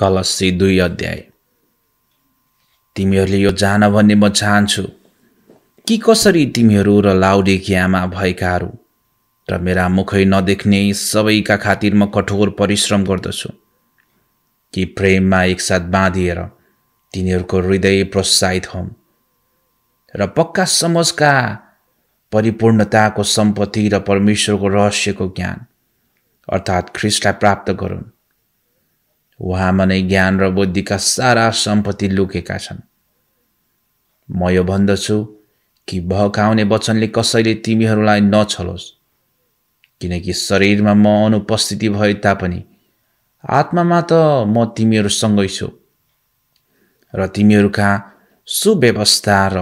कलसी दुई अध्याय तिमीहरूले यो जान भन्ने म चाहन्छु कि कसरी तिमीहरू र लाउडेकियामा भएकाहरू र मेरा मुखै नदेख्ने सबैका खातिर म कठोर परिश्रम गर्दछु कि प्रेममा एकसाथ बाँधिएर तिनीहरूको हृदय प्रोत्साहित हौ र पक्का समझका परिपूर्णताको सम्पत्ति र परमेश्वरको रहस्यको ज्ञान अर्थात् ख्रिस्टलाई प्राप्त गरून् उहाँमा नै ज्ञान र बुद्धिका सारा सम्पत्ति लुकेका छन् म यो भन्दछु कि भकाउने वचनले कसैले तिमीहरूलाई नछलोस् किनकि शरीरमा म अनुपस्थिति भए तापनि आत्मामा त म तिमीहरूसँगै छु र तिमीहरूका सुव्यवस्था र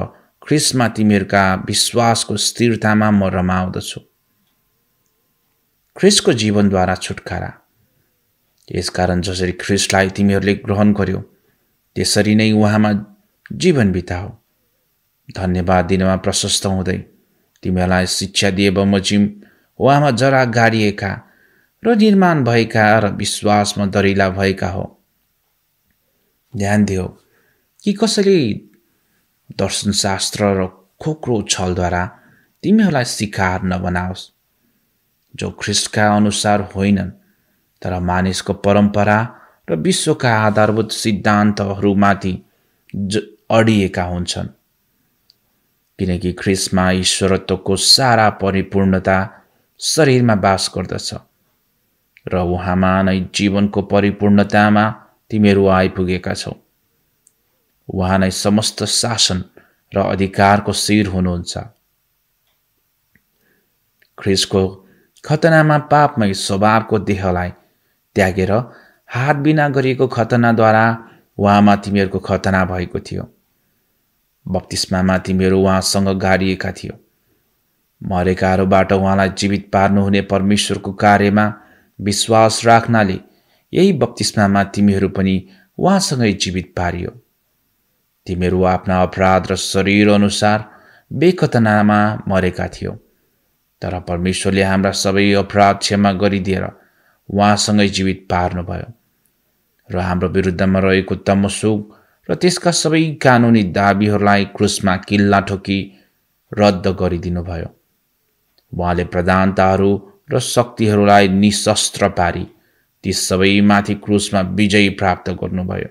ख्रिसमा तिमीहरूका विश्वासको स्थिरतामा म रमाउँदछु ख्रिसको जीवनद्वारा छुटकारा यसकारण जसरी ख्रिस्टलाई तिमीहरूले ग्रहण गर्यो त्यसरी नै उहाँमा जीवन बिताओ धन्यवाद दिनमा प्रशस्त हुँदै तिमीहरूलाई शिक्षा दिए बमोजिम उहाँमा जरा गाडिएका र निर्माण भएका र विश्वासमा दरिला भएका हो ध्यान दियो कि कसैले दर्शनशास्त्र र खोक्रो छलद्वारा तिमीहरूलाई सिकार नबनाओस् जो ख्रिस्टका अनुसार होइनन् तर मानिसको परम्परा र विश्वका आधारभूत सिद्धान्तहरूमाथि ज अडिएका हुन्छन् किनकि ख्रिसमा ईश्वरत्वको सारा परिपूर्णता शरीरमा बास गर्दछ र उहाँमा नै जीवनको परिपूर्णतामा तिमीहरू आइपुगेका छौ उहाँ नै समस्त शासन र अधिकारको शिर हुनुहुन्छ ख्रिसको खतनामा पापमय स्वभावको देहलाई त्यागेर हात बिना गरिएको खतनाद्वारा उहाँमा तिमीहरूको खतना भएको थियो बक्तिस्मामा तिमीहरू उहाँसँग गाडिएका थियो मरेकाहरूबाट उहाँलाई जीवित पार्नुहुने परमेश्वरको कार्यमा विश्वास राख्नाले यही बक्तिस्मामा तिमीहरू पनि उहाँसँगै जीवित पारियो तिमीहरू आफ्ना अपराध र शरीर अनुसार बेकतनामा मरेका थियो तर परमेश्वरले हाम्रा सबै अपराध क्षमा गरिदिएर उहाँसँगै जीवित पार्नुभयो र हाम्रो विरुद्धमा रहेको तमसुक र त्यसका सबै कानुनी दाबीहरूलाई क्रुसमा किल्ला ठोकी रद्द गरिदिनुभयो उहाँले प्रधानताहरू र शक्तिहरूलाई निशस्त्र पारी ती सबैमाथि क्रुसमा विजय प्राप्त गर्नुभयो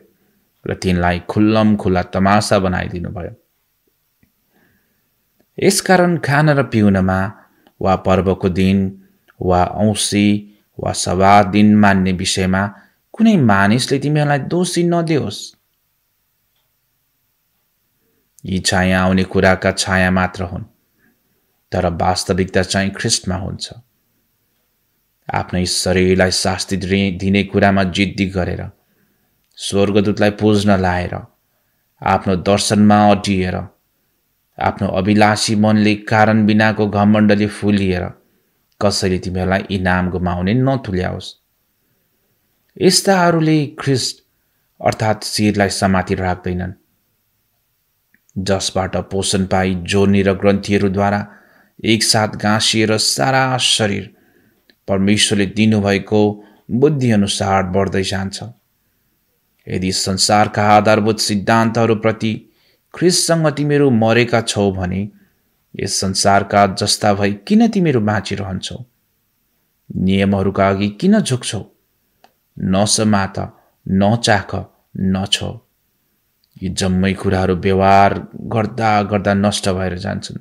र तिनलाई खुल्लम खुल्ला तमासा बनाइदिनुभयो यसकारण खान र पिउनमा वा पर्वको दिन वा औँसी वा सभा दिन मान्ने विषयमा कुनै मानिसले तिमीहरूलाई दोषी नदियोस् यी छाया आउने कुराका छाया मात्र हुन् तर वास्तविकता चाहिँ ख्रिस्टमा हुन्छ आफ्नै शरीरलाई शास्ति दिने कुरामा जिद्दी गरेर स्वर्गदूतलाई पुज्न लाएर आफ्नो दर्शनमा अटिएर आफ्नो अभिलाषी मनले कारण बिनाको घमण्डले फुलिएर कसैले तिमीहरूलाई इनाम गुमाउने नतुल्याओस् यस्ताहरूले ख्रिस्ट अर्थात् शिरलाई समाति राख्दैनन् जसबाट पोषण पाइ जोर्नी र ग्रन्थीहरूद्वारा एकसाथ गाँसिएर सारा शरीर परमेश्वरले दिनुभएको बुद्धिअनुसार बढ्दै जान्छ यदि संसारका आधारभूत सिद्धान्तहरूप्रति ख्रिससँग तिमीहरू मरेका छौ भने यस संसारका जस्ता भई किन तिमीहरू बाँचिरहन्छौ नियमहरूका अघि किन झुक्छौ त नचाख नछौ यी जम्मै कुराहरू व्यवहार गर्दा गर्दा नष्ट भएर जान्छन्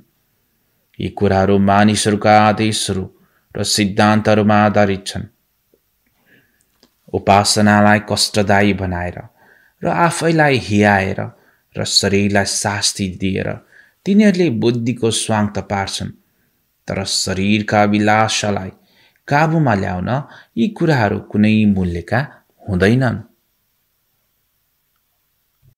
यी कुराहरू मानिसहरूका आदेशहरू र सिद्धान्तहरूमा आधारित छन् उपासनालाई कष्टदायी बनाएर र आफैलाई हियाएर र शरीरलाई शास्ति दिएर तिनीहरूले बुद्धिको त पार्छन् तर शरीरका विलासलाई काबुमा ल्याउन यी कुराहरू कुनै मूल्यका हुँदैनन्